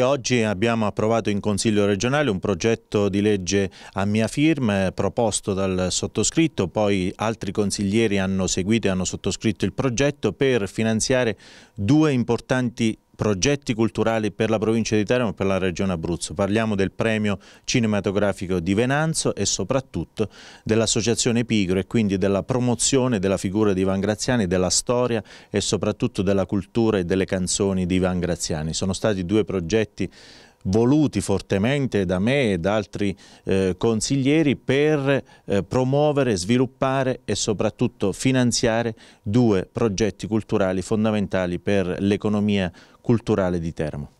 Oggi abbiamo approvato in Consiglio regionale un progetto di legge a mia firma eh, proposto dal sottoscritto, poi altri consiglieri hanno seguito e hanno sottoscritto il progetto per finanziare due importanti progetti culturali per la provincia di Teramo e per la regione Abruzzo. Parliamo del premio cinematografico di Venanzo e soprattutto dell'associazione Pigro e quindi della promozione della figura di Ivan Graziani, della storia e soprattutto della cultura e delle canzoni di Ivan Graziani. Sono stati due progetti voluti fortemente da me e da altri eh, consiglieri per eh, promuovere, sviluppare e soprattutto finanziare due progetti culturali fondamentali per l'economia culturale di Termo.